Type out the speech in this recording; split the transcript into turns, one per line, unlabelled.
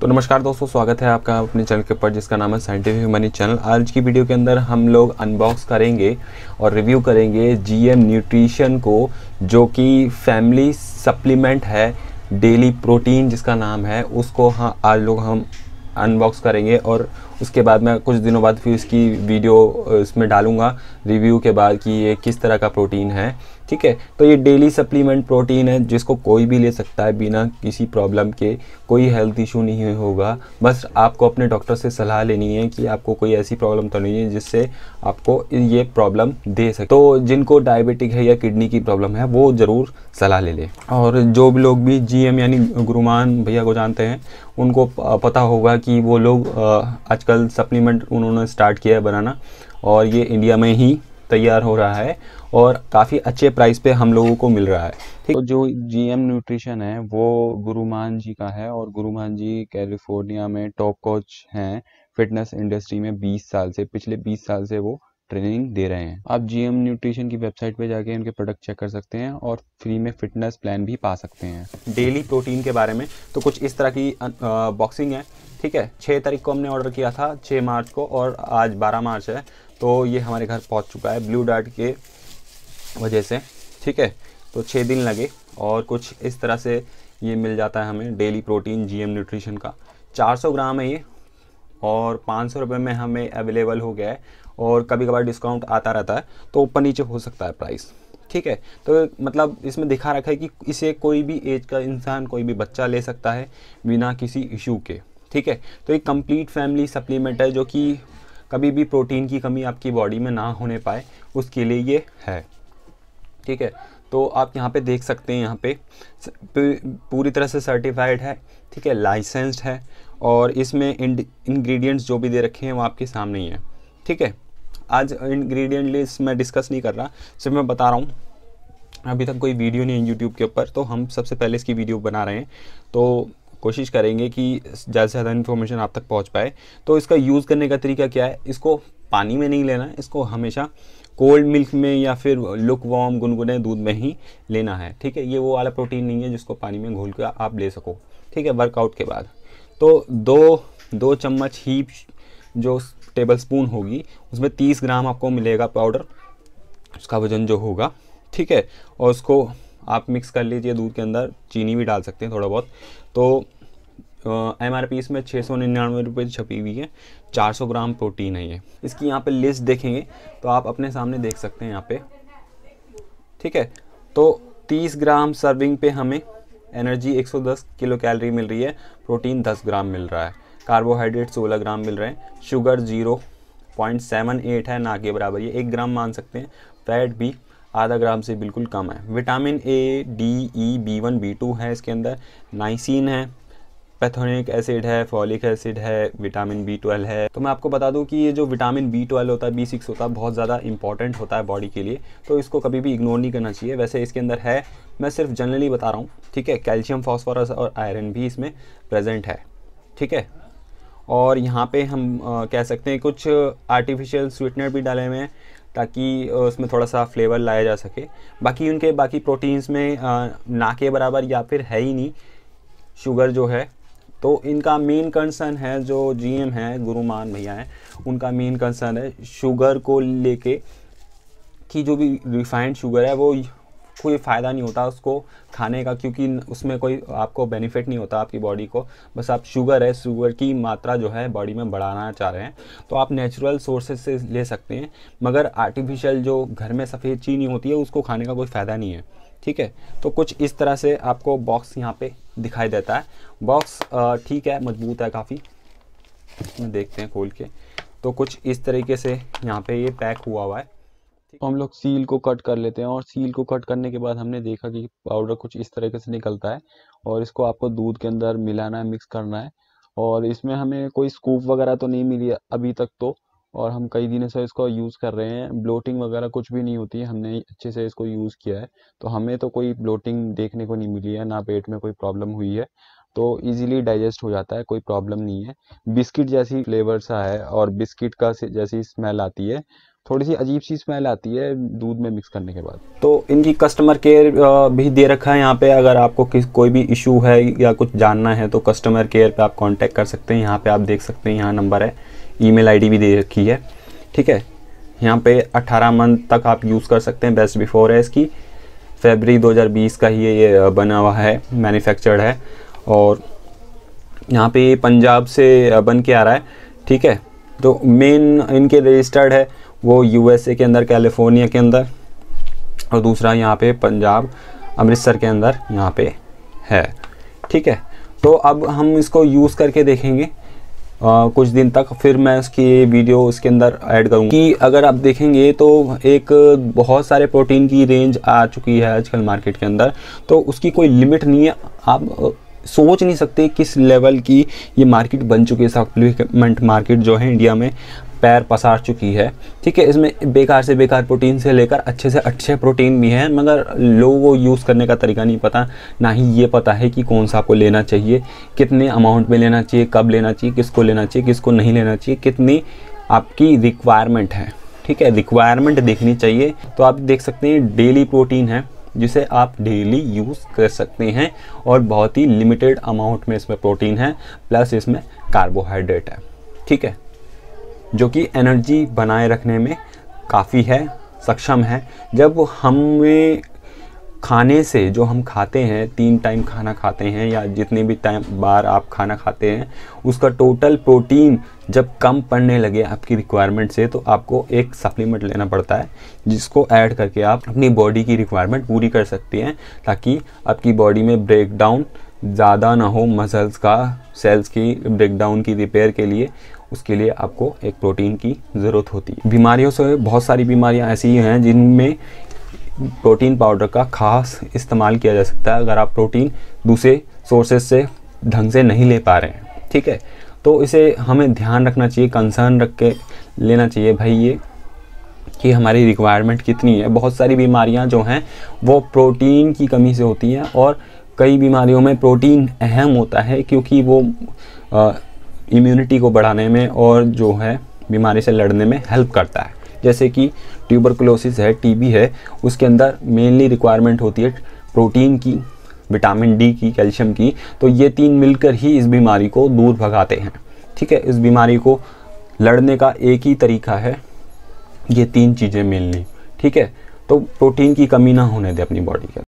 तो नमस्कार दोस्तों स्वागत है आपका अपने चैनल के ऊपर जिसका नाम है साइंटिफिक मनी चैनल आज की वीडियो के अंदर हम लोग अनबॉक्स करेंगे और रिव्यू करेंगे जीएम न्यूट्रिशन को जो कि फैमिली सप्लीमेंट है डेली प्रोटीन जिसका नाम है उसको हाँ आज लोग हम अनबॉक्स करेंगे और उसके बाद मैं कुछ दिनों बाद फिर इसकी वीडियो इसमें डालूँगा रिव्यू के बाद कि ये किस तरह का प्रोटीन है ठीक है तो ये डेली सप्लीमेंट प्रोटीन है जिसको कोई भी ले सकता है बिना किसी प्रॉब्लम के कोई हेल्थ इशू नहीं होगा बस आपको अपने डॉक्टर से सलाह लेनी है कि आपको कोई ऐसी प्रॉब्लम तो नहीं है जिससे आपको ये प्रॉब्लम दे सके तो जिनको डायबिटिक है या किडनी की प्रॉब्लम है वो ज़रूर सलाह ले लें और जो भी लोग भी जी यानी गुरुमान भैया को जानते हैं उनको पता होगा कि वो लोग आजकल सप्लीमेंट उन्होंने स्टार्ट किया है बनाना और ये इंडिया में ही तैयार हो रहा है और काफ़ी अच्छे प्राइस पे हम लोगों को मिल रहा है ठीक तो जो जीएम न्यूट्रिशन है वो गुरुमान जी का है और गुरुमान जी कैलिफोर्निया में टॉप कोच हैं फिटनेस इंडस्ट्री में 20 साल से पिछले 20 साल से वो ट्रेनिंग दे रहे हैं आप जीएम न्यूट्रिशन की वेबसाइट पे जाके उनके प्रोडक्ट चेक कर सकते हैं और फ्री में फिटनेस प्लान भी पा सकते हैं डेली प्रोटीन के बारे में तो कुछ इस तरह की बॉक्सिंग है ठीक है छः तारीख को हमने ऑर्डर किया था छः मार्च को और आज बारह मार्च है तो ये हमारे घर पहुंच चुका है ब्लू डार्ट के वजह से ठीक है तो छः दिन लगे और कुछ इस तरह से ये मिल जाता है हमें डेली प्रोटीन जीएम न्यूट्रिशन का 400 ग्राम है ये और पाँच सौ में हमें अवेलेबल हो गया है और कभी कभार डिस्काउंट आता रहता है तो ऊपर नीचे हो सकता है प्राइस ठीक है तो मतलब इसमें दिखा रखा है कि इसे कोई भी एज का इंसान कोई भी बच्चा ले सकता है बिना किसी इशू के ठीक है तो एक कंप्लीट फैमिली सप्लीमेंट है जो कि कभी भी प्रोटीन की कमी आपकी बॉडी में ना होने पाए उसके लिए ये है ठीक है तो आप यहाँ पे देख सकते हैं यहाँ पे पूरी तरह से सर्टिफाइड है ठीक है लाइसेंस्ड है और इसमें इंग्रेडिएंट्स जो भी दे रखे हैं वो आपके सामने ही है ठीक है आज इंग्रेडिएंट लिस्ट मैं डिस्कस नहीं कर रहा सिर्फ मैं बता रहा हूँ अभी तक कोई वीडियो नहीं है यूट्यूब के ऊपर तो हम सबसे पहले इसकी वीडियो बना रहे हैं तो कोशिश करेंगे कि ज़्यादा से ज़्यादा इन्फॉर्मेशन आप तक पहुँच पाए तो इसका यूज़ करने का तरीका क्या है इसको पानी में नहीं लेना है इसको हमेशा कोल्ड मिल्क में या फिर लुक वॉम गुनगुने दूध में ही लेना है ठीक है ये वो वाला प्रोटीन नहीं है जिसको पानी में घोल कर आप ले सको ठीक है वर्कआउट के बाद तो दो दो चम्मच ही जो टेबल स्पून होगी उसमें तीस ग्राम आपको मिलेगा पाउडर उसका वजन जो होगा ठीक है और उसको आप मिक्स कर लीजिए दूध के अंदर चीनी भी डाल सकते हैं थोड़ा बहुत तो एम आर पी इसमें छः सौ निन्यानवे रुपये छपी हुई है चार सौ ग्राम प्रोटीन है ये इसकी यहाँ पे लिस्ट देखेंगे तो आप अपने सामने देख सकते हैं यहाँ पे ठीक है तो तीस ग्राम सर्विंग पे हमें एनर्जी 110 किलो कैलोरी मिल रही है प्रोटीन 10 ग्राम मिल रहा है कार्बोहाइड्रेट 16 ग्राम मिल रहे हैं sugar zero point seven eight है ना के बराबर ये एक ग्राम मान सकते हैं फैट भी आधा ग्राम से बिल्कुल कम है vitamin A D E B one B two है इसके अंदर नाइसिन है पैथोनिक एसिड है फॉलिक एसिड है विटामिन बी ट्वेल्व है तो मैं आपको बता दूं कि ये जो विटामिन बी ट्वेल्व होता है बी सिक्स होता है बहुत ज़्यादा इंपॉर्टेंट होता है बॉडी के लिए तो इसको कभी भी इग्नोर नहीं करना चाहिए वैसे इसके अंदर है मैं सिर्फ जनरली बता रहा हूँ ठीक है कैल्शियम फॉस्फोरस और आयरन भी इसमें प्रेजेंट है ठीक है और यहाँ पे हम आ, कह सकते हैं कुछ आर्टिफिशियल स्वीटनर भी डाले हुए हैं ताकि उसमें थोड़ा सा फ्लेवर लाया जा सके बाकी उनके बाकी प्रोटीन्स में आ, ना के बराबर या फिर है ही नहीं शुगर जो है तो इनका मेन कंसर्न है जो जीएम है गुरुमान भैया हैं उनका मेन कंसर्न है शुगर को लेके कि जो भी रिफाइंड शुगर है वो कोई फ़ायदा नहीं होता उसको खाने का क्योंकि उसमें कोई आपको बेनिफिट नहीं होता आपकी बॉडी को बस आप शुगर है शुगर की मात्रा जो है बॉडी में बढ़ाना चाह रहे हैं तो आप नेचुरल सोर्सेज से ले सकते हैं मगर आर्टिफिशियल जो घर में सफ़ेद चीनी होती है उसको खाने का कोई फ़ायदा नहीं है ठीक है तो कुछ इस तरह से आपको बॉक्स यहाँ पर दिखाई देता है बॉक्स ठीक है मजबूत है काफ़ी देखते हैं खोल के तो कुछ इस तरीके से यहाँ पर ये पैक हुआ हुआ है तो हम लोग सील को कट कर लेते हैं और सील को कट करने के बाद हमने देखा कि पाउडर कुछ इस तरीके से निकलता है और इसको आपको दूध के अंदर मिलाना है मिक्स करना है और इसमें हमें कोई स्कूप वगैरह तो नहीं मिली अभी तक तो और हम कई दिनों से इसको यूज़ कर रहे हैं ब्लोटिंग वगैरह कुछ भी नहीं होती हमने अच्छे से इसको यूज़ किया है तो हमें तो कोई ब्लोटिंग देखने को नहीं मिली है ना पेट में कोई प्रॉब्लम हुई है तो इजीली डाइजेस्ट हो जाता है कोई प्रॉब्लम नहीं है बिस्किट जैसी फ्लेवर सा है और बिस्किट का जैसी स्मेल आती है थोड़ी सी अजीब सी स्मेल आती है दूध में मिक्स करने के बाद तो इनकी कस्टमर केयर भी दे रखा है यहाँ पे अगर आपको किस कोई भी इशू है या कुछ जानना है तो कस्टमर केयर पे आप कांटेक्ट कर सकते हैं यहाँ पे आप देख सकते हैं यहाँ नंबर है ईमेल आईडी भी दे रखी है ठीक है यहाँ पे 18 मंथ तक आप यूज़ कर सकते हैं बेस्ट बिफोर है इसकी फेबरी दो का ही ये बना हुआ है मैन्युफैक्चर्ड है और यहाँ पे पंजाब से बन के आ रहा है ठीक है तो मेन इनके रजिस्टर्ड है वो यूएसए के अंदर कैलिफोर्निया के अंदर और दूसरा यहाँ पे पंजाब अमृतसर के अंदर यहाँ पे है ठीक है तो अब हम इसको यूज़ करके देखेंगे आ, कुछ दिन तक फिर मैं उसकी वीडियो उसके अंदर ऐड करूँगी कि अगर आप देखेंगे तो एक बहुत सारे प्रोटीन की रेंज आ चुकी है आजकल मार्केट के अंदर तो उसकी कोई लिमिट नहीं है आप सोच नहीं सकते किस लेवल की ये मार्केट बन चुकी है सप्लीमेंट मार्केट जो है इंडिया में पैर पसार चुकी है ठीक है इसमें बेकार से बेकार प्रोटीन से लेकर अच्छे से अच्छे प्रोटीन भी हैं मगर लोगों को यूज़ करने का तरीका नहीं पता ना ही ये पता है कि कौन सा आपको लेना चाहिए कितने अमाउंट में लेना चाहिए कब लेना चाहिए किसको लेना चाहिए किसको नहीं लेना चाहिए कितनी आपकी रिक्वायरमेंट है ठीक है रिक्वायरमेंट देखनी चाहिए तो आप देख सकते हैं डेली प्रोटीन है जिसे आप डेली यूज़ कर सकते हैं और बहुत ही लिमिटेड अमाउंट में इसमें प्रोटीन है प्लस इसमें कार्बोहाइड्रेट है ठीक है जो कि एनर्जी बनाए रखने में काफ़ी है सक्षम है जब हमें खाने से जो हम खाते हैं तीन टाइम खाना खाते हैं या जितने भी टाइम बार आप खाना खाते हैं उसका टोटल प्रोटीन जब कम पड़ने लगे आपकी रिक्वायरमेंट से तो आपको एक सप्लीमेंट लेना पड़ता है जिसको ऐड करके आप अपनी बॉडी की रिक्वायरमेंट पूरी कर सकती हैं ताकि आपकी बॉडी में ब्रेकडाउन ज़्यादा ना हो मसल्स का सेल्स की ब्रेकडाउन की रिपेयर के लिए उसके लिए आपको एक प्रोटीन की ज़रूरत होती है बीमारियों से बहुत सारी बीमारियां ऐसी हैं जिनमें प्रोटीन पाउडर का खास इस्तेमाल किया जा सकता है अगर आप प्रोटीन दूसरे सोर्सेज से ढंग से नहीं ले पा रहे हैं ठीक है तो इसे हमें ध्यान रखना चाहिए कंसर्न रख के लेना चाहिए भाई ये कि हमारी रिक्वायरमेंट कितनी है बहुत सारी बीमारियां जो हैं वो प्रोटीन की कमी से होती हैं और कई बीमारियों में प्रोटीन अहम होता है क्योंकि वो इम्यूनिटी को बढ़ाने में और जो है बीमारी से लड़ने में हेल्प करता है जैसे कि ट्यूबरकुलोसिस है टीबी है उसके अंदर मेनली रिक्वायरमेंट होती है प्रोटीन की विटामिन डी की कैल्शियम की तो ये तीन मिलकर ही इस बीमारी को दूर भगाते हैं ठीक है इस बीमारी को लड़ने का एक ही तरीका है ये तीन चीज़ें मेनली ठीक है तो प्रोटीन की कमी ना होने दे अपनी बॉडी के